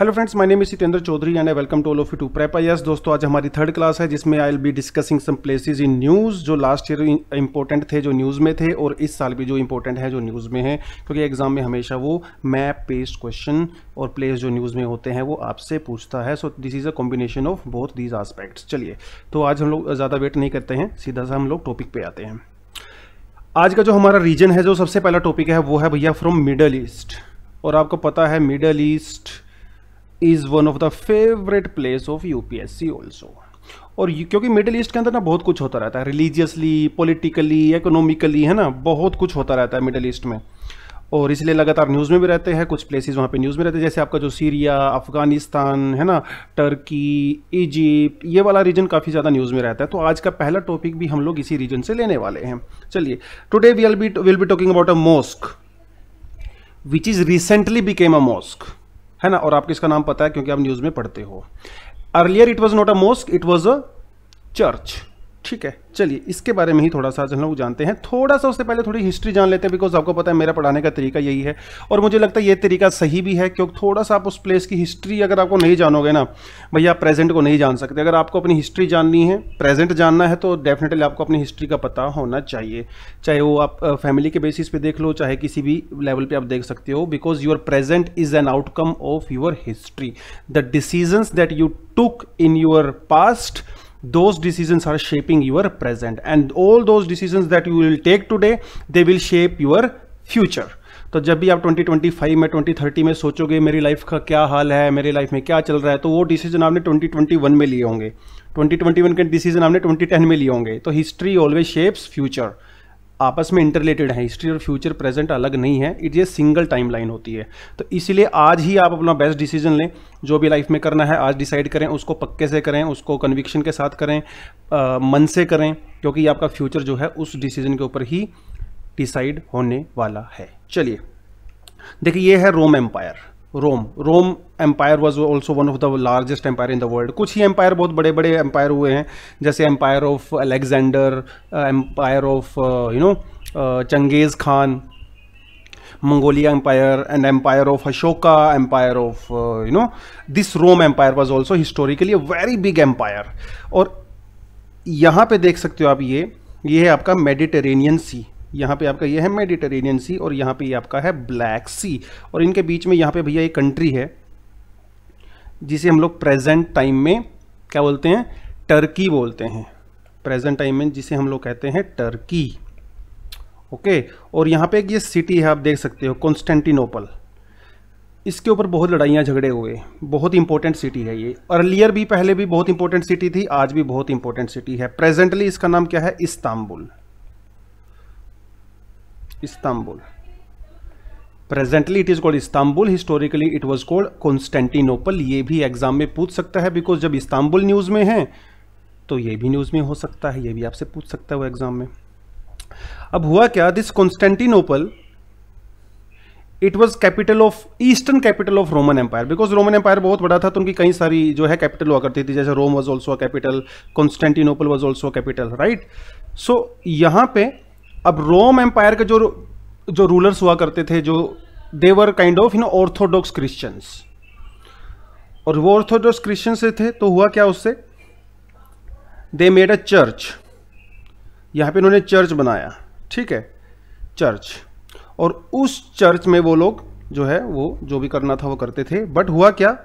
Hello friends my name is Sitendra Chaudhary and I welcome to all of you to prep I S दोस्तों आज हमारी third class है जिसमें I will be discussing some places in news जो last year important थे जो news में थे और इस साल भी जो इंपॉर्टेंट है जो न्यूज़ में है क्योंकि एग्जाम में हमेशा वो मैप पेस्ट क्वेश्चन और प्लेस जो न्यूज़ में होते हैं वो आपसे पूछता है so this is a combination of both these aspects चलिए तो आज हम लोग ज़्यादा वेट नहीं करते हैं सीधा सा हम लोग टॉपिक पे आते हैं आज का जो हमारा रीजन है जो सबसे पहला टॉपिक है वो है भैया फ्रॉम मिडल ईस्ट और आपको पता है middle east is one of the favourite place of UPSC also और क्योंकि मिडिल ईस्ट के अंदर ना बहुत कुछ होता रहता है रिलीजियसली पॉलिटिकली इकोनॉमिकली है ना बहुत कुछ होता रहता है मिडिल ईस्ट में और इसलिए लगातार न्यूज़ में भी रहते हैं कुछ प्लेसेस वहाँ पे न्यूज़ में रहते हैं जैसे आपका जो सीरिया अफ़गानिस्तान है ना टर्की इजिप्ट ये वाला रीजन काफ़ी ज़्यादा न्यूज़ में रहता है तो आज का पहला टॉपिक भी हम लोग इसी रीजन से लेने वाले हैं चलिए today we will be talking about a mosque which is recently became a mosque है ना और आपको इसका नाम पता है क्योंकि आप न्यूज़ में पढ़ते हो earlier it was not a mosque it was a church ठीक है चलिए इसके बारे में ही थोड़ा सा हम लोग जानते हैं थोड़ा सा उससे पहले थोड़ी हिस्ट्री जान लेते हैं बिकॉज आपको पता है मेरा पढ़ाने का तरीका यही है और मुझे लगता है ये तरीका सही भी है क्योंकि थोड़ा सा आप उस प्लेस की हिस्ट्री अगर आपको नहीं जानोगे ना भैया आप प्रेजेंट को नहीं जान सकते अगर आपको अपनी हिस्ट्री जाननी है प्रेजेंट जानना है तो डेफिनेटली आपको अपनी हिस्ट्री का पता होना चाहिए चाहे वो आप फैमिली के बेसिस पे देख लो चाहे किसी भी लेवल पर आप देख सकते हो because your present is an outcome of your history the decisions that you took in your past those decisions are shaping your present and all those decisions that you will take today they will shape your future तो जब भी आप 2025 में 2030 में सोचोगे मेरी life का क्या हाल है मेरी लाइफ में क्या चल रहा है तो वो डिसीजन आपने 2021 में लिए होंगे 2021 के डिसीजन आपने 2010 में लिए होंगे तो हिस्ट्री ऑलवेज शेप्स फ्यूचर आपस में इंटरलेटेड हैं हिस्ट्री और फ्यूचर प्रेजेंट अलग नहीं है it a single timeline होती है तो इसीलिए आज ही आप अपना बेस्ट डिसीजन लें जो भी लाइफ में करना है आज डिसाइड करें उसको पक्के से करें उसको कन्विक्शन के साथ करें आ, मन से करें क्योंकि आपका फ्यूचर जो है उस डिसीजन के ऊपर ही डिसाइड होने वाला है चलिए देखिए ये है Rome empire Rome Rome empire was also one of the largest empire in the world कुछ ही एम्पायर बहुत बड़े बड़े एम्पायर हुए हैं जैसे empire of Alexander empire of you know Genghis Khan Mongolia empire and empire of Ashoka empire of you know this Rome empire was also historically a very big empire और यहाँ पे देख सकते हो आप ये ये है आपका मेडिटेरेनियन सी यहाँ पे आपका यह है मेडिटेरेनियन सी और यहाँ पे ये आपका है ब्लैक सी और इनके बीच में यहाँ पे भैया एक कंट्री है जिसे हम लोग प्रेजेंट टाइम में क्या बोलते हैं टर्की बोलते हैं प्रेजेंट टाइम में जिसे हम लोग कहते हैं टर्की ओके और यहाँ पे एक ये सिटी है आप देख सकते हो कॉन्स्टेंटिनोपल इसके ऊपर बहुत लड़ाइयाँ झगड़े हुए बहुत इंपॉर्टेंट सिटी है ये अर्लियर भी पहले भी बहुत इंपॉर्टेंट सिटी थी आज भी बहुत इंपॉर्टेंट सिटी है प्रेजेंटली इसका नाम क्या है Istanbul Istanbul. Presently it is called Istanbul historically it was called Constantinople ये भी एग्जाम में पूछ सकता है बिकॉज जब इस्तांबुल न्यूज़ में है तो ये भी न्यूज़ में हो सकता है ये भी आपसे पूछ सकता है वो एग्जाम में अब हुआ क्या this Constantinople it was capital of eastern capital of Roman empire because Roman empire बहुत बड़ा था तो उनकी कई सारी जो है कैपिटल हुआ करती थी जैसे Rome was also capital Constantinople was also capital right so यहां पर अब रोम एम्पायर के जो जो रूलर्स हुआ करते थे जो they were kind of you know Orthodox Christians और वो ऑर्थोडॉक्स क्रिश्चियंस थे तो हुआ क्या उससे दे मेड अ चर्च यहाँ पे इन्होंने चर्च बनाया ठीक है चर्च और उस चर्च में वो लोग जो है वो जो भी करना था वो करते थे बट हुआ क्या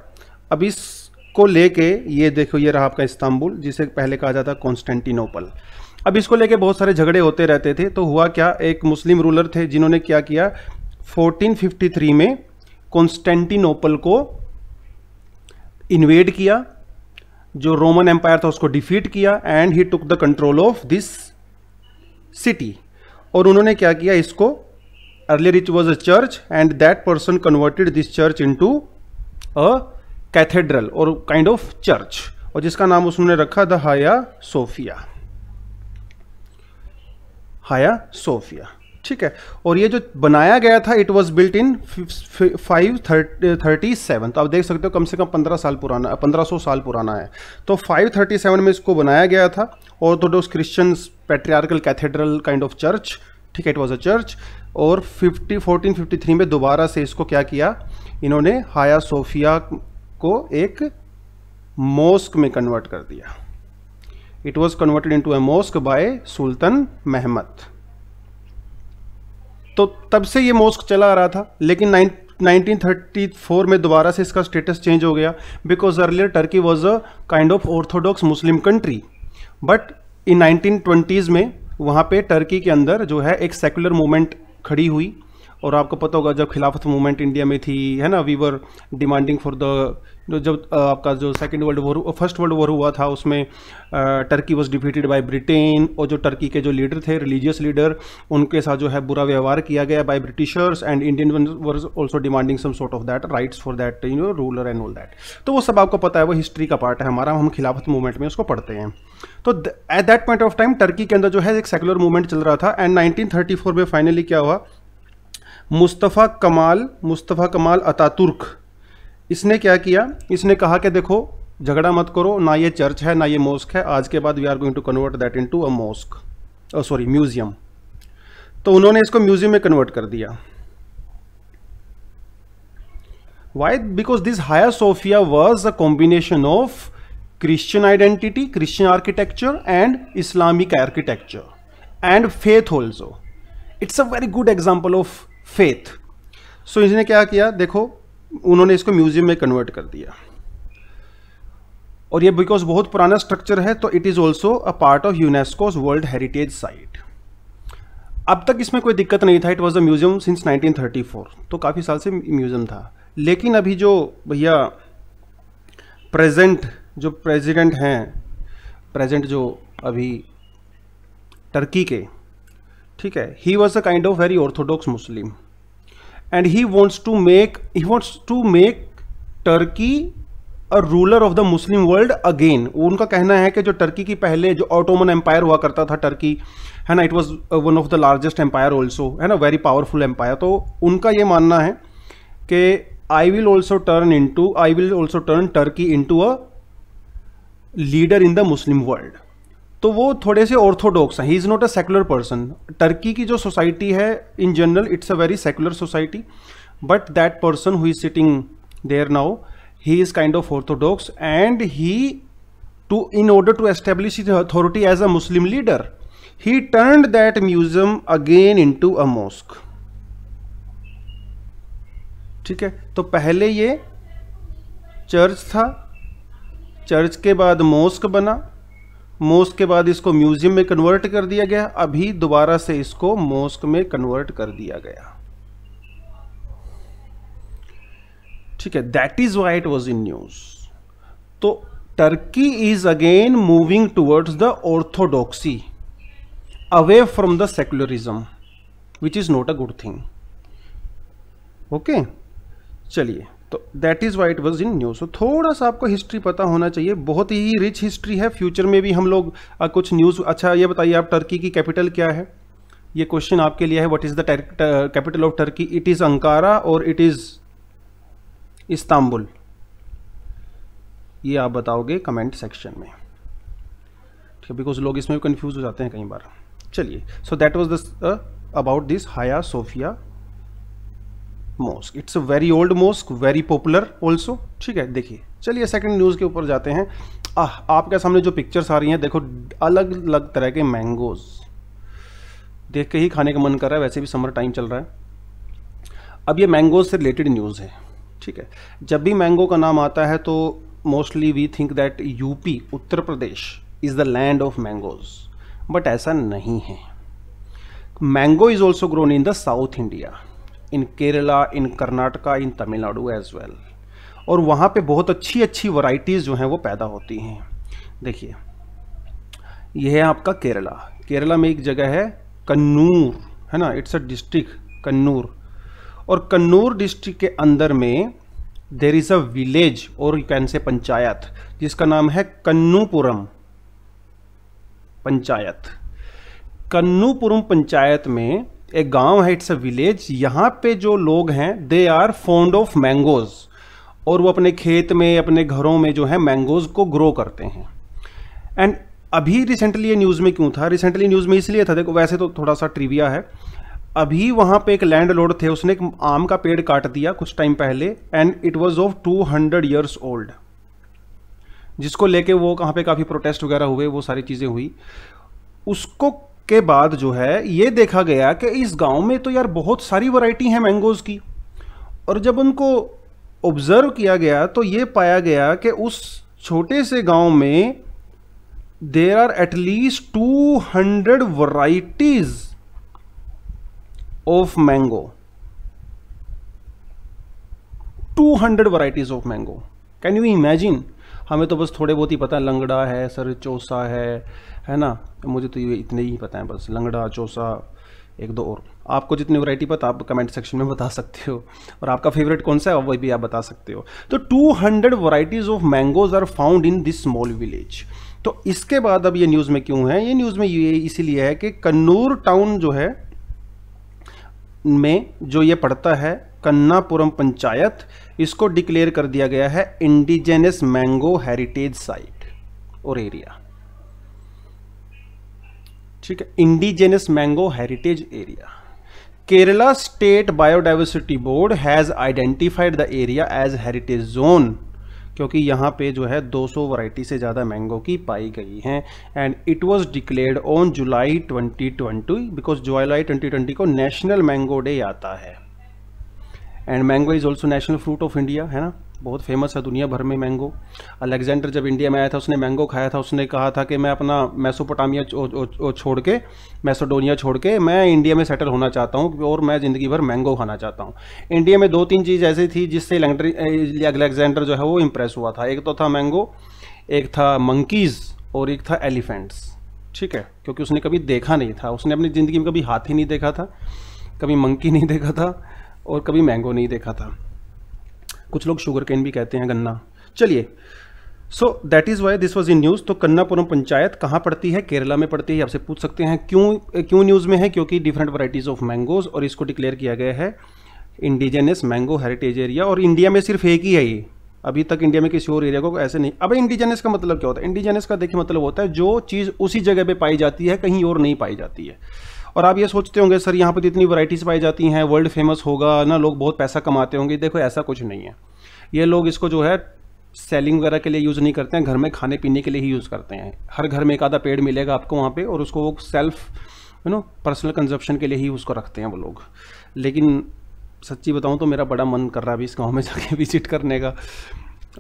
अब इसको लेके ये देखो ये रहा आपका इस्तांबुल जिसे पहले कहा जाता कॉन्स्टेंटिनोपल अब इसको लेके बहुत सारे झगड़े होते रहते थे तो हुआ क्या एक मुस्लिम रूलर थे जिन्होंने क्या किया 1453 में कॉन्स्टेंटिनोपल को इन्वेड किया जो रोमन एम्पायर था उसको डिफीट किया and he took the control of this city और उन्होंने क्या किया इसको earlier it was a church and that person converted this church into a cathedral और काइंड ऑफ चर्च और जिसका नाम उसने रखा द हाया सोफिया हाया सोफिया ठीक है और ये जो बनाया गया था it was built in five thirty seven तो आप देख सकते हो कम से कम पंद्रह साल पुराना पंद्रह सौ साल पुराना है तो फाइव थर्टी सेवन में इसको बनाया गया था Orthodox Christians patriarchal cathedral kind of church ठीक है इट वॉज अ चर्च और फिफ्टी फोर्टीन फिफ्टी थ्री में दोबारा से इसको क्या किया इन्होंने हाया सोफिया को एक मोस्क में कन्वर्ट कर दिया it was converted into a mosque by सुल्तान महमद तो तब से ये मोस्क चला आ रहा था लेकिन 1934 में दोबारा से इसका स्टेटस चेंज हो गया because earlier Turkey was a kind of Orthodox Muslim country but in 1920s में वहाँ पे टर्की के अंदर जो है एक सेकुलर मूवमेंट खड़ी हुई और आपको पता होगा जब खिलाफत मूवमेंट इंडिया में थी है ना we were demanding for the जब आपका जो second world war first world war हुआ था उसमें Turkey was defeated by Britain और जो टर्की के जो लीडर थे रिलीजियस लीडर उनके साथ जो है बुरा व्यवहार किया गया by Britishers and Indian were also demanding some sort of that rights for that you know ruler and all that तो वो सब आपको पता है वो हिस्ट्री का पार्ट है हमारा हम खिलाफत मूवमेंट में उसको पढ़ते हैं तो at that point of time Turkey के अंदर जो है एक सेकुलर मूवमेंट चल रहा था एंड 1934 में फाइनली क्या हुआ मुस्तफ़ा कमाल मुस्तफ़ा कमाल अता तुर्क इसने क्या किया इसने कहा कि देखो झगड़ा मत करो ना ये चर्च है ना ये मॉस्क है आज के बाद we are going to convert that into a mosque sorry museum तो उन्होंने इसको म्यूजियम में कन्वर्ट कर दिया why because this Hagia Sophia was a combination of Christian identity Christian architecture and Islamic architecture and faith also it's a very good example of faith so so, इसने क्या किया देखो उन्होंने इसको म्यूजियम में कन्वर्ट कर दिया और ये बिकॉज बहुत पुराना स्ट्रक्चर है तो it is also a part of UNESCO world heritage site अब तक इसमें कोई दिक्कत नहीं था it was a museum since 1934 तो काफ़ी साल से म्यूजियम था लेकिन अभी जो भैया प्रेजेंट जो प्रेसिडेंट हैं प्रेजेंट जो अभी टर्की के ठीक है he was a kind of very orthodox Muslim and he wants to make he wants to make Turkey a ruler of the Muslim world again उनका कहना है कि जो टर्की की पहले जो ऑटोमन एम्पायर हुआ करता था टर्की है ना it was one of the largest empire also है ना वेरी पावरफुल एम्पायर तो उनका ये मानना है कि I will also turn into I will also turn Turkey into a leader in the Muslim world तो वो थोड़े से ऑर्थोडॉक्स हैं he is not a secular person Turkey की जो सोसाइटी है in general it's a very secular society but that person who is sitting there now he is kind of orthodox and he to in order to establish is authority as a Muslim leader he turned that museum again into a mosque ठीक है तो पहले ये church था church के बाद mosque बना mosque के बाद इसको म्यूजियम में कन्वर्ट कर दिया गया अभी दोबारा से इसको मोस्क में कन्वर्ट कर दिया गया ठीक है that is why it was in news तो Turkey is again moving towards the orthodoxy away from the secularism which is not a good thing okay चलिए तो that is why it was in news तो थोड़ा सा आपको history पता होना चाहिए बहुत ही रिच हिस्ट्री है फ्यूचर में भी हम लोग आ, कुछ न्यूज़ अच्छा ये बताइए आप टर्की की कैपिटल क्या है ये क्वेश्चन आपके लिए है what is the capital of Turkey it is Ankara और इट इज़ इस्तांबुल ये आप बताओगे कमेंट सेक्शन में ठीक है बिकॉज लोग इसमें भी कन्फ्यूज़ हो जाते हैं कई बार चलिए so that was the about this Hagia Sophia mosque it's a very old mosque very popular also ठीक है देखिए चलिए सेकंड न्यूज़ के ऊपर जाते हैं आह आपके सामने जो पिक्चर्स आ रही हैं देखो अलग अलग तरह के मैंगोज देख के ही खाने का मन कर रहा है वैसे भी समर टाइम चल रहा है अब ये मैंगोज से रिलेटेड न्यूज़ है ठीक है जब भी मैंगो का नाम आता है तो mostly we think that UP Uttar Pradesh is the land of mangoes but ऐसा नहीं है mango is also grown in the south India in Kerala in Karnataka in Tamil Nadu as well और वहाँ पे बहुत अच्छी अच्छी वराइटीज जो हैं वो पैदा होती हैं देखिए यह है आपका केरला केरला में एक जगह है कन्नूर है ना इट्स अ डिस्ट्रिक्ट कन्नूर और कन्नूर डिस्ट्रिक्ट के अंदर में देर इज़ अ विलेज और यू कैन से पंचायत जिसका नाम है कन्नूपुरम पंचायत कन्नूपुरम पंचायत में एक गांव है इट्स अ विलेज यहाँ पे जो लोग हैं they are fond of mangoes और वो अपने खेत में अपने घरों में जो है मैंगोज को ग्रो करते हैं एंड अभी रिसेंटली ये न्यूज़ में क्यों था रिसेंटली न्यूज़ में इसलिए था देखो वैसे तो थोड़ा सा ट्रिविया है अभी वहाँ पे एक लैंड लॉर्ड थे उसने एक आम का पेड़ काट दिया कुछ टाइम पहले and it was of two hundred years old जिसको लेके वो कहाँ पे काफ़ी प्रोटेस्ट वगैरह हुए वो सारी चीज़ें हुई उसको के बाद जो है ये देखा गया कि इस गांव में तो यार बहुत सारी वैरायटी है मैंगोज़ की और जब उनको ऑब्ज़र्व किया गया तो ये पाया गया कि उस छोटे से गांव में there are at least two hundred varieties of mango two hundred varieties of mango can you imagine हमें तो बस थोड़े बहुत ही पता है लंगड़ा है सर चौसा है है ना तो मुझे तो ये इतने ही पता है बस लंगड़ा चौसा एक दो और आपको जितनी वैरायटी पता आप कमेंट सेक्शन में बता सकते हो और आपका फेवरेट कौन सा है वही भी आप बता सकते हो तो 200 hundred varieties of mangoes are found in this small village तो इसके बाद अब ये न्यूज़ में क्यों है ये न्यूज़ में ये इसीलिए है कि कन्नूर टाउन जो है में जो ये पड़ता है कन्नापुरम पंचायत इसको डिक्लेयर कर दिया गया है इंडिजेनस मैंगो हेरिटेज साइट और एरिया ठीक है indigenous mango heritage area Kerala state biodiversity board has identified the area as heritage zone क्योंकि यहाँ पे जो है 200 वराइटी से ज़्यादा मैंगो की पाई गई हैं and it was declared on July 2020 because July 2020 को नेशनल मैंगो डे आता है and mango is also national fruit of India है ना बहुत फेमस है दुनिया भर में मैंगो अलेक्जेंडर जब इंडिया में आया था उसने मैंगो खाया था उसने कहा था कि मैं अपना मैसोपोटामिया छोड़ के मैसोडोनिया छोड़ के मैं इंडिया में सेटल होना चाहता हूँ और मैं ज़िंदगी भर मैंगो खाना चाहता हूँ इंडिया में दो तीन चीज़ ऐसी थी जिससे अलेक्जेंडर जो है वो इम्प्रेस हुआ था एक तो था मैंगो एक था मंकीज़ और एक था एलिफेंट्स ठीक है क्योंकि उसने कभी देखा नहीं था उसने अपनी ज़िंदगी में कभी हाथी नहीं देखा था कभी मंकी नहीं देखा था और कभी मैंगो नहीं देखा था कुछ लोग शुगर केन भी कहते हैं गन्ना चलिए so that is why this was in news तो कन्नापुरम पंचायत कहाँ पड़ती है केरला में पड़ती है आपसे पूछ सकते हैं क्यों क्यों न्यूज़ में है क्योंकि डिफरेंट वराइटीज़ ऑफ मैंगोज़ और इसको डिक्लेयर किया गया है इंडिजेनियस मैंगो हेरिटेज एरिया और इंडिया में सिर्फ एक ही है ये अभी तक इंडिया में किसी और एरिया को ऐसे नहीं अब इंडिजेनियस का मतलब क्या होता है इंडिजेनियस का देखिए मतलब होता है जो चीज़ उसी जगह पर पाई जाती है कहीं और नहीं पाई जाती है और आप ये सोचते होंगे सर यहाँ पर तो इतनी वैरायटीज़ पाई जाती हैं वर्ल्ड फेमस होगा ना लोग बहुत पैसा कमाते होंगे देखो ऐसा कुछ नहीं है ये लोग इसको जो है सेलिंग वगैरह के लिए यूज़ नहीं करते हैं घर में खाने पीने के लिए ही यूज़ करते हैं हर घर में एक आधा पेड़ मिलेगा आपको वहाँ पे और उसको वो self you know personal consumption के लिए ही उसको रखते हैं वो लोग लेकिन सच्ची बताऊँ तो मेरा बड़ा मन कर रहा है अभी इस गाँव में जाके विजिट करने का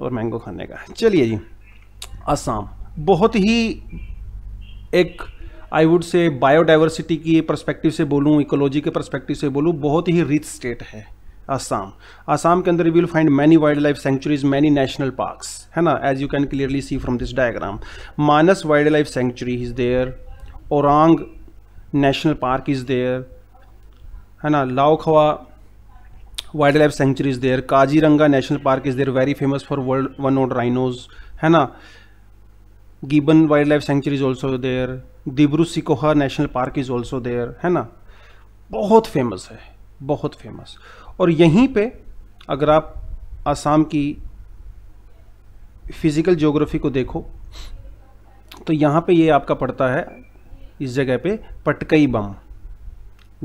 और मैंगो खाने का चलिए जी आसाम बहुत ही एक आई वुड से बायोडाइवर्सिटी की परस्पेक्टिव से बोलूँ इकोलॉजी के परस्पेक्टिव से बोलूँ बहुत ही रिच स्टेट है आसाम आसाम के अंदर will find many wild life sanctuaries many national parks है ना as you can clearly see from this diagram Manas wild life sanctuary is there Orang national park is there है ना Laokhowa wild life sanctuary is there Kaziranga national park is there very famous for world one ओड rhinos है ना gibbon wild life sanctuary is also there Dibru Saikhowa national park is also there है ना बहुत famous है बहुत फेमस और यहीं पे अगर आप आसाम की फिज़िकल जोग्राफी को देखो तो यहाँ पे ये आपका पड़ता है इस जगह पे Patkai Bum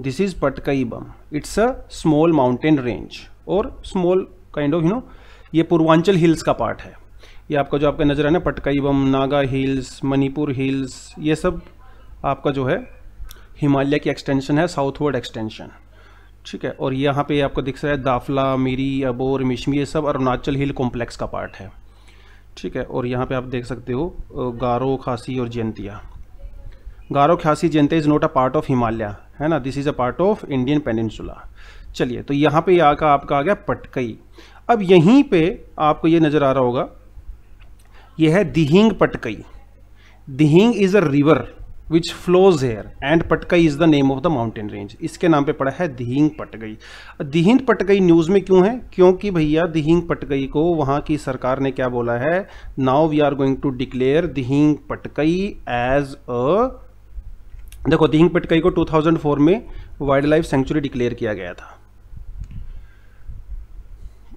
this is Patkai Bum it's a small mountain range और small kind of you know ये पूर्वांचल हिल्स का पार्ट है ये आपका जो आपका नज़र आना ना पटकाई बम नागा हिल्स मणिपुर हिल्स ये सब आपका जो है हिमालय की एक्सटेंशन है साउथवर्ड एक्सटेंशन ठीक है और यहाँ पे आपको दिख रहा है दाफला मिरी अबोर मिशमी ये सब अरुणाचल हिल कॉम्प्लेक्स का पार्ट है ठीक है और यहाँ पे आप देख सकते हो गारो खासी और Jaintia Garo Khasi Jaintia is not a part of Himalaya है ना this is a part of Indian peninsula चलिए तो यहाँ पे आका आपका आ गया पटकई अब यहीं पे आपको ये नज़र आ रहा होगा ये है Dihing Patkai Dihing is a river which flows here and Patkai is the name of the mountain range इसके नाम पे पड़ा है दिहिंग पटकई दिहिंग पटकई न्यूज़ में क्यों है क्योंकि भैया दिहिंग पटकई को वहां की सरकार ने क्या बोला है now we are going to declare Dihing Patkai as a देखो दिहिंग पटकई को 2004 में वाइल्ड लाइफ सेंचुरी डिक्लेयर किया गया था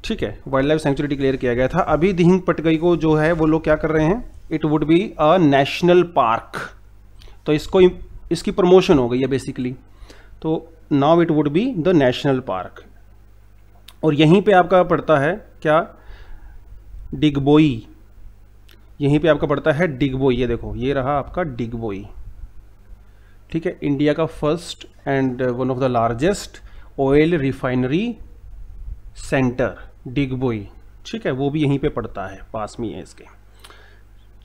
ठीक है वाइल्ड लाइफ सेंचुरी डिक्लेयर किया गया था अभी दिहिंग पटगई को जो है वो लोग क्या कर रहे हैं it would be a national park तो इसको इसकी प्रमोशन हो गई है बेसिकली तो now it would be the national park और यहीं पे आपका पड़ता है क्या डिगबोई यहीं पे आपका पड़ता है डिगबोई ये देखो ये रहा आपका डिगबोई ठीक है इंडिया का first and one of the largest oil refinery centre Digboi ठीक है वो भी यहीं पे पड़ता है पास में है इसके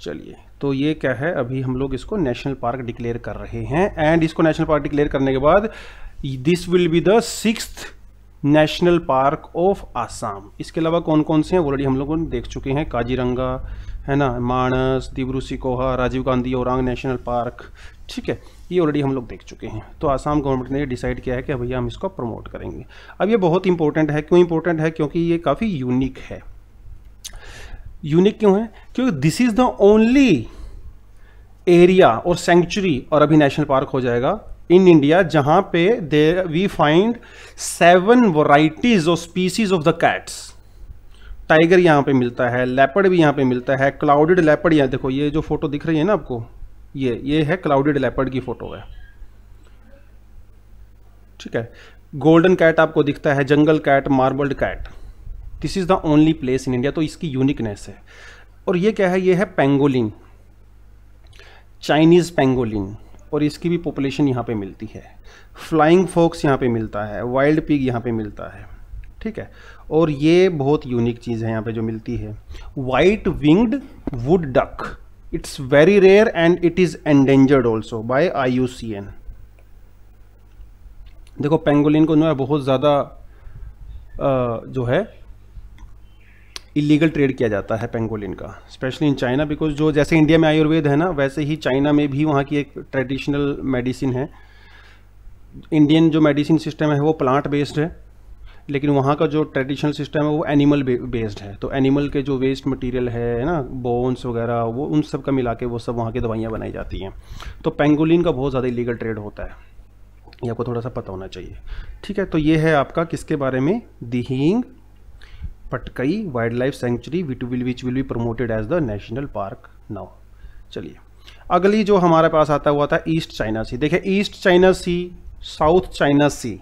चलिए तो ये क्या है अभी हम लोग इसको नेशनल पार्क डिक्लेयर कर रहे हैं एंड इसको नेशनल पार्क डिक्लेयर करने के बाद this will be the six national park of Assam इसके अलावा कौन कौन से हैं ऑलरेडी हम लोगों ने देख चुके हैं काजीरंगा है ना मानस दिब्रू सिकोहा राजीव गांधी औरंग नेशनल पार्क ठीक है ये ऑलरेडी हम लोग देख चुके हैं तो आसाम गवर्नमेंट ने डिसाइड किया है कि भैया हम इसको प्रमोट करेंगे अब ये बहुत इंपॉर्टेंट है क्यों इंपॉर्टेंट है क्योंकि ये काफ़ी यूनिक है यूनिक क्यों है क्योंकि this is the only area और सेंचुरी और अभी नेशनल पार्क हो जाएगा इन इंडिया जहां पे there we find seven varieties of species of the cats tiger यहां पे मिलता है लेपर्ड भी यहां पे मिलता है क्लाउडेड लेपर्ड यहां देखो ये जो फोटो दिख रही है ना आपको ये ये है क्लाउडेड लेपर्ड की फोटो है ठीक है गोल्डन कैट आपको दिखता है jungle cat marbled cat this is the only place in India तो इसकी यूनिकनेस है और ये क्या है ये है पेंगोलिन चाइनीज़ पेंगोलिन और इसकी भी पॉपुलेशन यहाँ पे मिलती है फ्लाइंग फोक्स यहाँ पे मिलता है वाइल्ड पिग यहाँ पे मिलता है ठीक है और ये बहुत यूनिक चीज़ है यहाँ पे जो मिलती है white winged wood duck it's very rare and it is endangered also by IUCN देखो पेंगोलिन को जो है बहुत ज़्यादा जो है इलीगल ट्रेड किया जाता है पेंगोलिन का स्पेशली इन चाइना बिकॉज जो जैसे इंडिया में आयुर्वेद है ना वैसे ही चाइना में भी वहाँ की एक ट्रेडिशनल मेडिसिन है इंडियन जो मेडिसिन सिस्टम है वो प्लांट बेस्ड है लेकिन वहाँ का जो ट्रेडिशनल सिस्टम है वो एनिमल बेस्ड है तो एनिमल के जो वेस्ट मटेरियल है ना बोन्स वगैरह वो उन सब का मिला के वो सब वहाँ की दवाइयाँ बनाई जाती हैं तो पेंगोलिन का बहुत ज़्यादा इलीगल ट्रेड होता है ये आपको थोड़ा सा पता होना चाहिए ठीक है तो ये है आपका किसके बारे में Dihing Patkai wild life sanctuary wit will which will be promoted as the national park now चलिए अगली जो हमारे पास आता हुआ था ईस्ट चाइना सी देखिए East China Sea South China Sea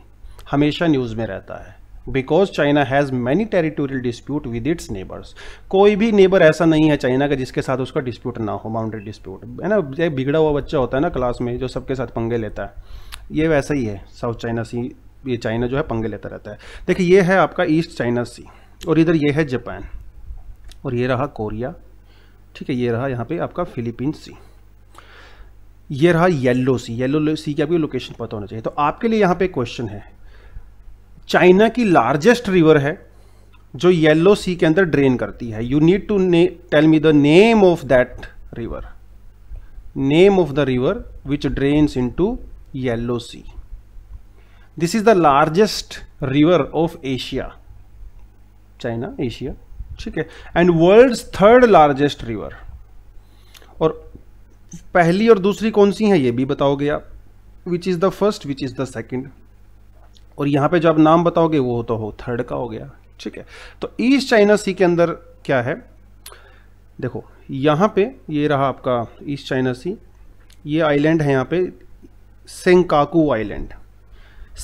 हमेशा न्यूज़ में रहता है because China has many territorial dispute with its neighbours कोई भी नेबर ऐसा नहीं है चाइना का जिसके साथ उसका डिस्प्यूट ना हो बाउंड्री डिस्प्यूट है ना बिगड़ा हुआ बच्चा होता है ना क्लास में जो सबके साथ पंगे लेता है ये वैसा ही है साउथ चाइना सी ये चाइना जो है पंगे लेता रहता है देखिए ये है आपका ईस्ट चाइना सी और इधर ये है जापान और ये रहा कोरिया ठीक है ये रहा यहाँ पे आपका फिलीपींस सी ये रहा येलो सी येलो सी की आपकी लोकेशन पता होना चाहिए तो आपके लिए यहाँ पे क्वेश्चन है चाइना की लार्जेस्ट रिवर है जो येलो सी के अंदर ड्रेन करती है you need to tell me the name of that river name of the river which drains into Yellow Sea this is the largest river of Asia China Asia ठीक है and world third largest river और पहली और दूसरी कौन सी है ये भी बताओगे आप which is the first which is the second और यहाँ पे जो आप नाम बताओगे वो तो हो थर्ड का हो गया ठीक है तो ईस्ट चाइना सी के अंदर क्या है देखो यहाँ पे ये रहा आपका ईस्ट चाइना सी ये आइलैंड है यहाँ पे सेंकाकू आइलैंड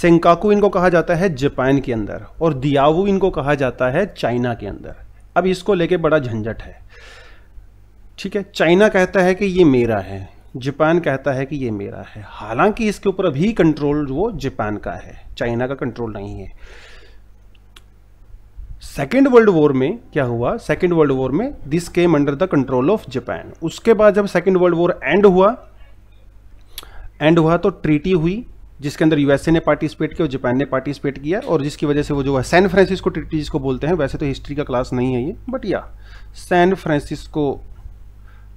सेंकाकू इनको कहा जाता है जापान के अंदर और दियावू इनको कहा जाता है चाइना के अंदर अब इसको लेके बड़ा झंझट है ठीक है चाइना कहता है कि ये मेरा है जापान कहता है कि ये मेरा है हालांकि इसके ऊपर अभी कंट्रोल वो जापान का है चाइना का कंट्रोल नहीं है सेकेंड वर्ल्ड वॉर में क्या हुआ सेकेंड वर्ल्ड वॉर में this came under the control of Japan उसके बाद जब सेकेंड वर्ल्ड वॉर एंड हुआ एंड हुआ तो ट्रीटी हुई जिसके अंदर यूएसए ने पार्टिसिपेट किया और जापान ने पार्टिसिपेट किया और जिसकी वजह से वो जो है सैन फ्रांसिस्को ट्रीटी जिसको बोलते हैं वैसे तो हिस्ट्री का क्लास नहीं है ये बट या सैन फ्रांसिस्को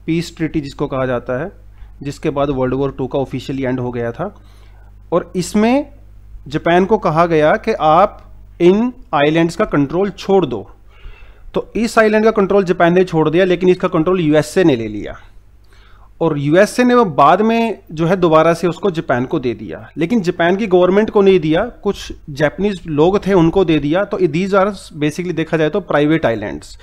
पीस ट्रीटी जिसको कहा जाता है जिसके बाद वर्ल्ड वॉर टू का ऑफिशियली एंड हो गया था और इसमें जापान को कहा गया कि आप इन आइलैंड्स का कंट्रोल छोड़ दो तो इस आइलैंड का कंट्रोल जापान ने छोड़ दिया लेकिन इसका कंट्रोल यूएसए ने ले लिया और यूएसए ने वो बाद में जो है दोबारा से उसको जापान को दे दिया लेकिन जापान की गवर्नमेंट को नहीं दिया कुछ जैपनीज लोग थे उनको दे दिया तो दीज आर बेसिकली देखा जाए तो प्राइवेट आइलैंड्स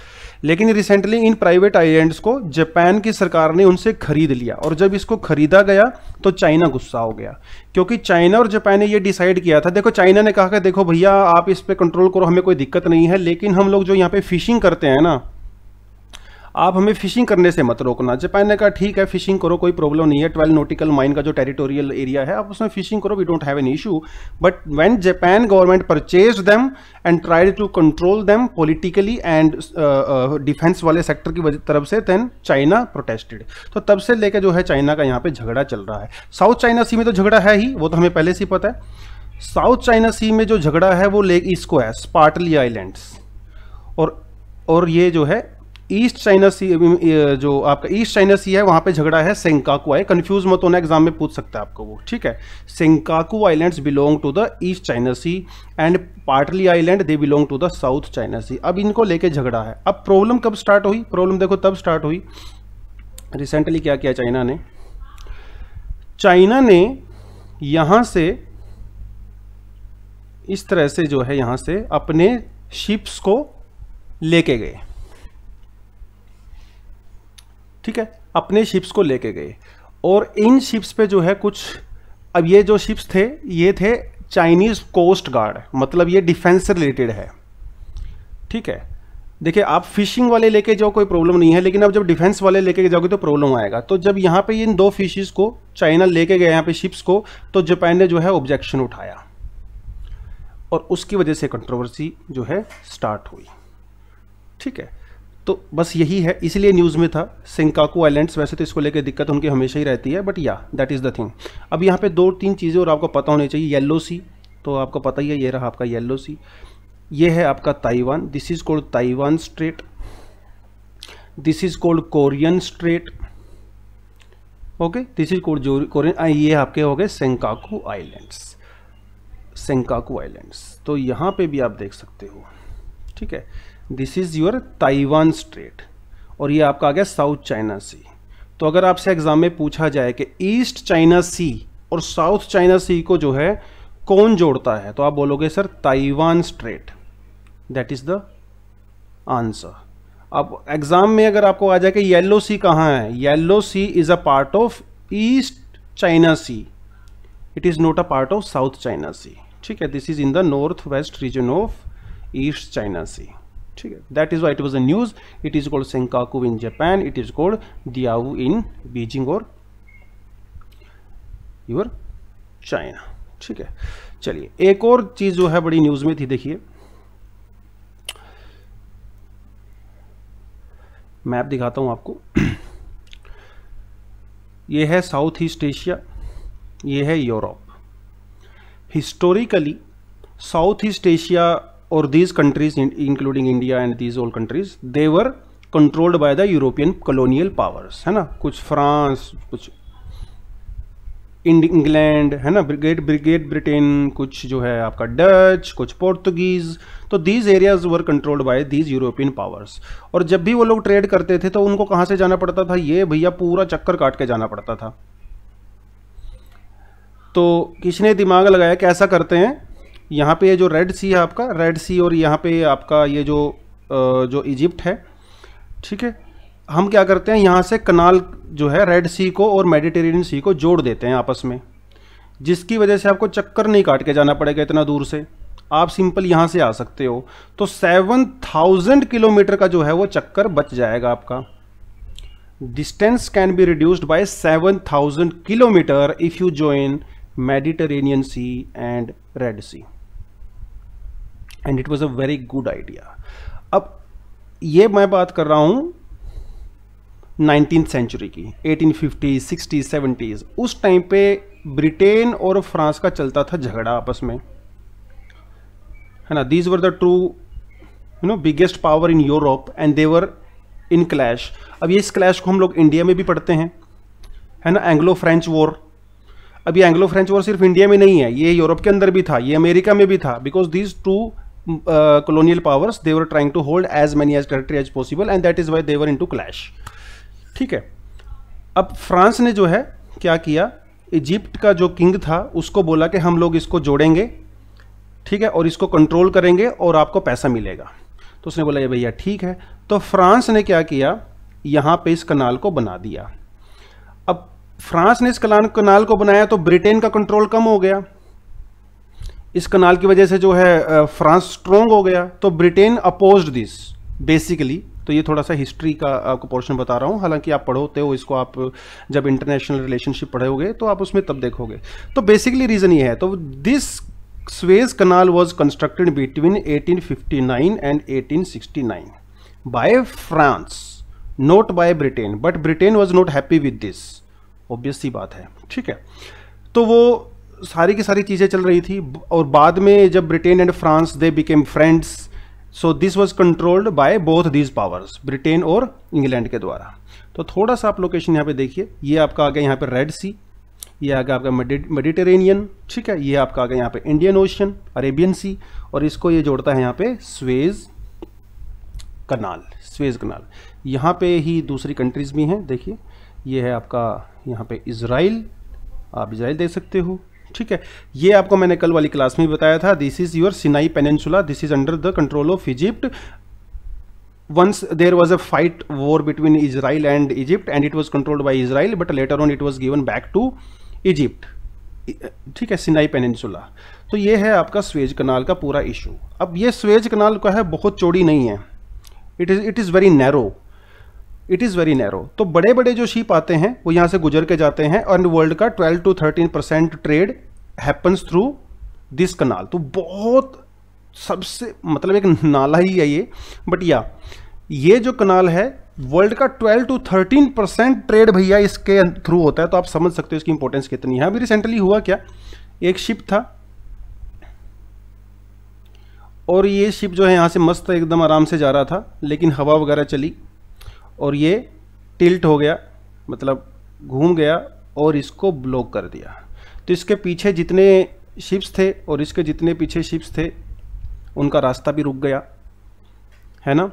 लेकिन रिसेंटली इन प्राइवेट आईलैंड को जापान की सरकार ने उनसे खरीद लिया और जब इसको खरीदा गया तो चाइना गुस्सा हो गया क्योंकि चाइना और जापान ने ये डिसाइड किया था देखो चाइना ने कहा कि देखो भैया आप इस पर कंट्रोल करो हमें कोई दिक्कत नहीं है लेकिन हम लोग जो यहाँ पे फिशिंग करते हैं ना आप हमें फिशिंग करने से मत रोकना जापान ने कहा ठीक है फिशिंग करो कोई प्रॉब्लम नहीं है ट्वेल्व नोटिकल माइन का जो टेरिटोरियल एरिया है आप उसमें फिशिंग करो we don't have an issue but when Japan government purchase them and tried to control them politically and defence वाले सेक्टर की तरफ से देन चाइना प्रोटेस्टेड तो तब से लेकर जो है चाइना का यहाँ पर झगड़ा चल रहा है साउथ चाइना सी में तो झगड़ा है ही वो तो हमें पहले से ही पता है साउथ चाइना सी में जो झगड़ा है वो लेक इसको है स्पार्टली आइलैंड्स और और ये जो है ईस्ट चाइना सी जो आपका ईस्ट चाइना सी है वहाँ पे झगड़ा है सेंकाकू आई कंफ्यूज मत होना एग्जाम में पूछ सकता है आपको वो ठीक है Senkaku islands belong to the East China Sea and partly island they belong to the South China Sea अब इनको लेके झगड़ा है अब प्रॉब्लम कब स्टार्ट हुई प्रॉब्लम देखो तब स्टार्ट हुई रिसेंटली क्या किया चाइना ने चाइना ने यहाँ से इस तरह से जो है यहाँ से अपने शिप्स को लेके गए ठीक है अपने शिप्स को लेके गए और इन शिप्स पे जो है कुछ अब ये जो शिप्स थे ये थे चाइनीज़ कोस्ट गार्ड मतलब ये डिफेंस से रिलेटेड है ठीक है देखिए आप फिशिंग वाले लेके जाओ कोई प्रॉब्लम नहीं है लेकिन अब जब डिफेंस वाले लेके जाओगे तो प्रॉब्लम आएगा तो जब यहाँ पे इन दो फिशिज को चाइना लेके गए यहाँ पे शिप्स को तो जापान ने जो है ऑब्जेक्शन उठाया और उसकी वजह से कंट्रोवर्सी जो है स्टार्ट हुई ठीक है तो बस यही है इसलिए न्यूज़ में था सिंकाकू आइलैंड्स वैसे तो इसको लेकर दिक्कत उनकी हमेशा ही रहती है बट या दैट इज़ द थिंग अब यहाँ पे दो तीन चीज़ें और आपको पता होनी चाहिए येल्लो सी तो आपको पता ही है ये रहा आपका येल्लो सी ये है आपका Taiwan this is called Taiwan strait this is called Korean strait okay this is called Korean ये आपके हो गए सेंकाकू आइलैंड्स सेंकाकू आइलैंड्स तो यहाँ पे भी आप देख सकते हो ठीक है this is your Taiwan strait और ये आपका आ गया साउथ चाइना सी तो अगर आपसे एग्जाम में पूछा जाए कि ईस्ट चाइना सी और साउथ चाइना सी को जो है कौन जोड़ता है तो आप बोलोगे sir Taiwan strait that is the answer अब एग्जाम में अगर आपको आ जाए कि येलो सी कहाँ है Yellow Sea is a part of East China Sea it is not a part of South China Sea ठीक है this is in the north west region of East China Sea ठीक है that is what was a news it is called Senkaku in Japan it is called Diaoyu in Beijing और your China ठीक है चलिए एक और चीज जो है बड़ी न्यूज में थी देखिए मैप दिखाता हूं आपको यह है साउथ ईस्ट एशिया यह है Europe historically South East Asia or these countries including India and these all countries they were controlled by the European colonial powers है ना कुछ फ्रांस कुछ इंग्लैंड है ना ग्रेट ब्रिगेड ब्रिटेन कुछ जो है आपका डच कुछ पोर्तुगीज तो these areas were controlled by these European powers और जब भी वो लोग ट्रेड करते थे तो उनको कहां से जाना पड़ता था ये भैया पूरा चक्कर काट के जाना पड़ता था तो किसने दिमाग लगाया कैसा करते हैं यहाँ पे ये जो रेड सी है आपका रेड सी और यहाँ पे आपका ये जो जो इजिप्ट है ठीक है हम क्या करते हैं यहाँ से कनाल जो है रेड सी को और मेडिटेरेनियन सी को जोड़ देते हैं आपस में जिसकी वजह से आपको चक्कर नहीं काट के जाना पड़ेगा इतना दूर से आप सिंपल यहाँ से आ सकते हो तो सेवन थाउजेंड किलोमीटर का जो है वो चक्कर बच जाएगा आपका distance can be reduced by seven thousand kilometre if you join Mediterranean Sea and Red Sea and it was a very good idea अब ये मैं बात कर रहा हूँ नाइनटीन सेंचुरी की एटीन फिफ्टीज सिक्सटीज सेवेंटीज उस टाइम पे ब्रिटेन और फ्रांस का चलता था झगड़ा आपस में है ना these were the true you know biggest power in Europe and they're in clash अब ये इस क्लैश को हम लोग इंडिया में भी पढ़ते हैं है ना एंग्लो फ्रेंच वॉर अब ये एंग्लो फ्रेंच वॉर सिर्फ इंडिया में नहीं है ये यूरोप के अंदर भी था ये अमेरिका में भी था because these two colonial powers they're trying to hold as hold as many as possible and possible and that is why they were ठीक है अब फ्रांस ने जो है क्या किया इजिप्ट का जो किंग था उसको बोला कि हम लोग इसको जोड़ेंगे ठीक है और इसको कंट्रोल करेंगे और आपको पैसा मिलेगा तो उसने बोला ये भैया ठीक है तो फ्रांस ने क्या किया यहाँ पे इस कनाल को बना दिया अब फ्रांस ने इस कनाल को बनाया तो ब्रिटेन का कंट्रोल कम हो गया इस कनाल की वजह से जो है फ्रांस स्ट्रोंग हो गया तो ब्रिटेन अपोज दिस बेसिकली तो ये थोड़ा सा हिस्ट्री का आपको पोर्शन बता रहा हूँ हालांकि आप पढ़ोते हो इसको आप जब इंटरनेशनल रिलेशनशिप पढ़ोगे तो आप उसमें तब देखोगे तो बेसिकली रीज़न ये है तो this Suez canal was constructed between 1859 and 1869 by France not by Britain but Britain was not happy with this obvious see बात है ठीक है तो वो सारी की सारी चीज़ें चल रही थी और बाद में जब Britain and France they became friends so this was controlled by both these powers Britain और इंग्लैंड के द्वारा तो थोड़ा सा आप लोकेशन यहाँ पे देखिए ये आपका आ गया यहाँ पे रेड सी ये आ गया आपका मेडिटेरेनियन ठीक है ये आपका आ गया यहाँ पे इंडियन ओशन अरेबियन सी और इसको ये जोड़ता है यहाँ पे स्वेज कनाल स्वेज कनाल यहाँ पे ही दूसरी कंट्रीज़ भी हैं देखिए ये है आपका यहाँ पे इसराइल आप इसराइल देख सकते हो ठीक है ये आपको मैंने कल वाली क्लास में बताया था this is your Sinai peninsula this is under the control of Egypt once there was a fight war between Israel and Egypt and it was controlled by Israel but later on it was given back to Egypt ठीक है Sinai peninsula तो ये है आपका Suez कनाल का पूरा issue अब ये स्वेज कनाल का है बहुत चौड़ी नहीं है it is it is very narrow it is very narrow तो बड़े बड़े जो शिप आते हैं वो यहाँ से गुजर के जाते हैं और वर्ल्ड का 12 to 13 percent trade happens through this canal तो बहुत सबसे मतलब एक नाला ही है ये बट या ये जो कनाल है वर्ल्ड का 12 टू 13 परसेंट ट्रेड भैया इसके थ्रू होता है तो आप समझ सकते हो इसकी इंपॉर्टेंस कितनी है अभी रिसेंटली हुआ क्या एक शिप था और ये शिप जो है यहाँ से मस्त एकदम आराम से जा रहा था लेकिन हवा वगैरह चली और ये टिल्ट हो गया मतलब घूम गया और इसको ब्लॉक कर दिया तो इसके पीछे जितने शिप्स थे और इसके जितने पीछे शिप्स थे उनका रास्ता भी रुक गया है ना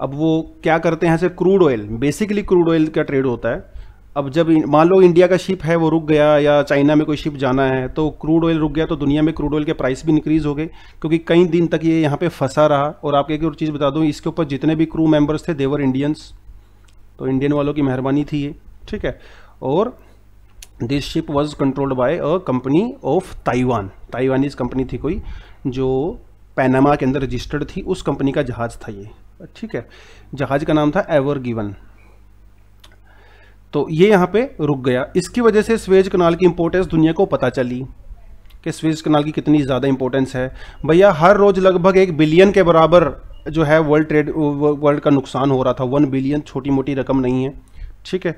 अब वो क्या करते हैं ऐसे crude oil basically crude oil का ट्रेड होता है अब जब मान लो इंडिया का शिप है वो रुक गया या चाइना में कोई शिप जाना है तो क्रूड ऑयल रुक गया तो दुनिया में क्रूड ऑयल के प्राइस भी इंक्रीज़ हो गए क्योंकि कई दिन तक ये यहाँ पे फंसा रहा और आपके एक और चीज़ बता दूँ इसके ऊपर जितने भी क्रू मेंबर्स थे देवर इंडियंस तो इंडियन वालों की मेहरबानी थी ये ठीक है और this ship was controlled by a company of Taiwan Taiwanese company थी कोई जो पैनामा के अंदर रजिस्टर्ड थी उस कंपनी का जहाज़ था ये ठीक है जहाज का नाम था एवर गिवन तो ये यहाँ पे रुक गया इसकी वजह से स्वेज कनाल की इंपोर्टेंस दुनिया को पता चली कि स्वेज कनाल की कितनी ज़्यादा इंपोर्टेंस है भैया हर रोज़ लगभग एक बिलियन के बराबर जो है वर्ल्ड ट्रेड वर्ल्ड का नुकसान हो रहा था वन बिलियन छोटी मोटी रकम नहीं है ठीक है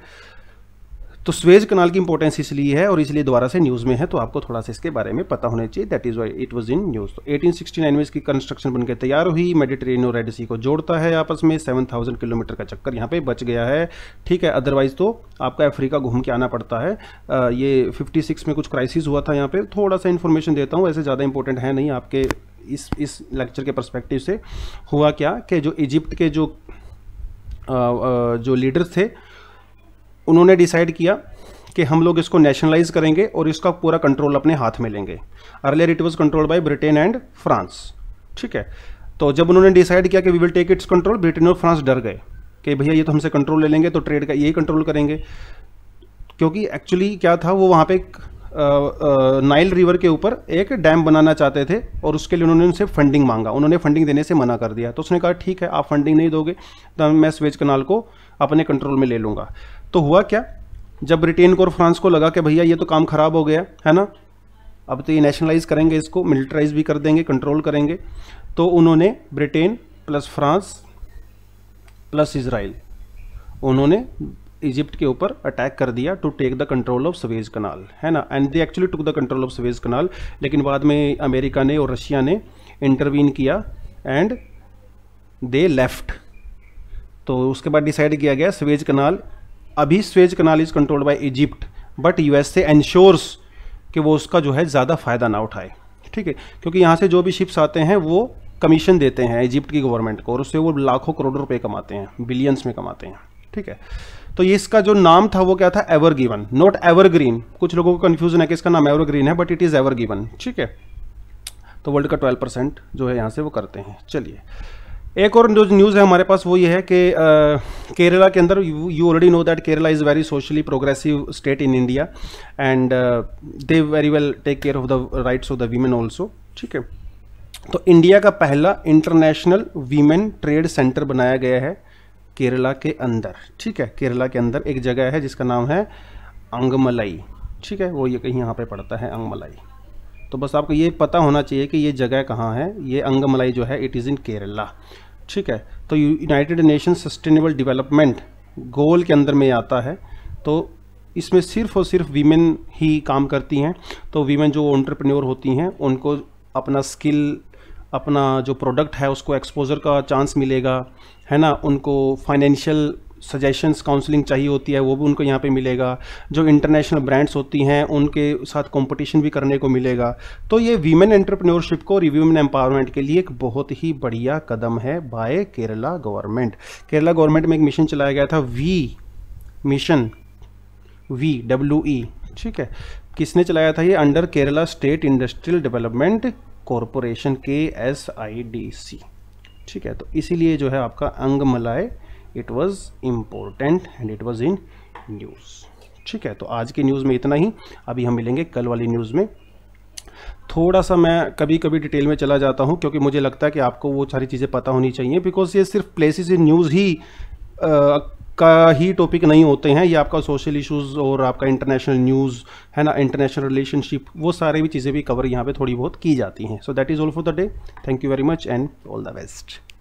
तो स्वेज कनाल की इंपॉर्टेंस इसलिए है और इसलिए दोबारा से न्यूज़ में है तो आपको थोड़ा सा इसके बारे में पता होना चाहिए that is why it was in news तो 1869 में इसकी कंस्ट्रक्शन बनकर तैयार हुई मेडिटेरेनियन रेड सी को जोड़ता है आपस में थाउजेंड किलोमीटर का चक्कर यहाँ पे बच गया है ठीक है अदरवाइज तो आपका अफ्रीका घूम के आना पड़ता है आ, ये सिक्स में कुछ क्राइसिस हुआ था यहाँ पर थोड़ा सा इन्फॉर्मेशन देता हूँ ऐसे ज़्यादा इंपॉर्टेंट है नहीं आपके इस इस लेक्चर के परस्पेक्टिव से हुआ क्या कि जो इजिप्ट के जो आ, आ, जो लीडर्स थे उन्होंने डिसाइड किया कि हम लोग इसको नेशनलाइज करेंगे और इसका पूरा कंट्रोल अपने हाथ में लेंगे earlier it was control by Britain and France ठीक है तो जब उन्होंने डिसाइड किया कि we will take its control Britain और फ्रांस डर गए कि भैया ये तो हमसे कंट्रोल ले लेंगे तो ट्रेड का यही कंट्रोल करेंगे क्योंकि एक्चुअली क्या था वो वहाँ पे एक नाइल रिवर के ऊपर एक डैम बनाना चाहते थे और उसके लिए उन्होंने उनसे फंडिंग मांगा उन्होंने फंडिंग देने से मना कर दिया तो उसने कहा ठीक है आप फंडिंग नहीं दोगे तो मैं स्वेज कनाल को अपने कंट्रोल में ले लूँगा तो हुआ क्या जब ब्रिटेन को और फ्रांस को लगा कि भैया ये तो काम खराब हो गया है ना अब तो ये नेशनलाइज करेंगे इसको मिलिटराइज भी कर देंगे कंट्रोल करेंगे तो उन्होंने Britain plus France plus Israel उन्होंने इजिप्ट के ऊपर अटैक कर दिया to take the control of Suez canal है ना and they actually took the control of Suez canal लेकिन बाद में अमेरिका ने और रशिया ने इंटरवीन किया एंड दे लेफ्ट तो उसके बाद डिसाइड किया गया सवेज कनाल अभी Suez canal is controlled by Egypt but USA ensures कि वो उसका जो है ज़्यादा फ़ायदा ना उठाए ठीक है क्योंकि यहाँ से जो भी शिप्स आते हैं वो कमीशन देते हैं इजिप्ट की गवर्नमेंट को और उससे वो लाखों करोड़ों रुपए कमाते हैं बिलियंस में कमाते हैं ठीक है तो ये इसका जो नाम था वो क्या था Ever Given not Ever Green कुछ लोगों को कन्फ्यूजन है कि इसका नाम एवर ग्रीन है but it is Ever Given ठीक है तो वर्ल्ड का ट्वेल्व परसेंट जो है यहाँ से वो करते हैं चलिए एक और जो न्यूज़ है हमारे पास वो ये है कि केरला के अंदर you already know that Kerala is very socially progressive state in India and they very well take care of the rights of the women also ठीक है तो इंडिया का पहला इंटरनेशनल वीमेन ट्रेड सेंटर बनाया गया है केरला के अंदर ठीक है केरला के अंदर एक जगह है जिसका नाम है अंगमलाई ठीक है वो ये कहीं यहाँ पे पड़ता है अंगमलाई तो बस आपको ये पता होना चाहिए कि ये जगह कहाँ है ये अंगमलाई जो है इट इज़ इन केरला ठीक है तो United Nation sustainable development goal के अंदर में आता है तो इसमें सिर्फ और सिर्फ वीमेन ही काम करती हैं तो वीमेन जो ऑन्टरप्रन्योर होती हैं उनको अपना स्किल अपना जो प्रोडक्ट है उसको एक्सपोजर का चांस मिलेगा है ना उनको फाइनेंशियल सजेशंस काउंसलिंग चाहिए होती है वो भी उनको यहाँ पे मिलेगा जो इंटरनेशनल ब्रांड्स होती हैं उनके साथ कंपटीशन भी करने को मिलेगा तो ये वीमेन एंटरप्रेन्योरशिप को और वीमेन एम्पावरमेंट के लिए एक बहुत ही बढ़िया कदम है by Kerala government Kerala government में एक मिशन चलाया गया था we mission we W E ठीक है किसने चलाया था ये under Kerala state industrial development corporation K S I D C ठीक है तो इसीलिए जो है आपका Angamaly it was important and it was in news ठीक है तो आज के न्यूज़ में इतना ही अभी हम मिलेंगे कल वाली न्यूज़ में थोड़ा सा मैं कभी कभी डिटेल में चला जाता हूँ क्योंकि मुझे लगता है कि आपको वो सारी चीज़ें पता होनी चाहिए बिकॉज ये सिर्फ प्लेसिस इन न्यूज़ ही आ, का ही टॉपिक नहीं होते हैं ये आपका सोशल इश्यूज़ और आपका इंटरनेशनल न्यूज़ है ना इंटरनेशनल रिलेशनशिप वो सारी भी चीज़ें भी कवर यहाँ पे थोड़ी बहुत की जाती हैं so that is all for the day thank you very much and all the best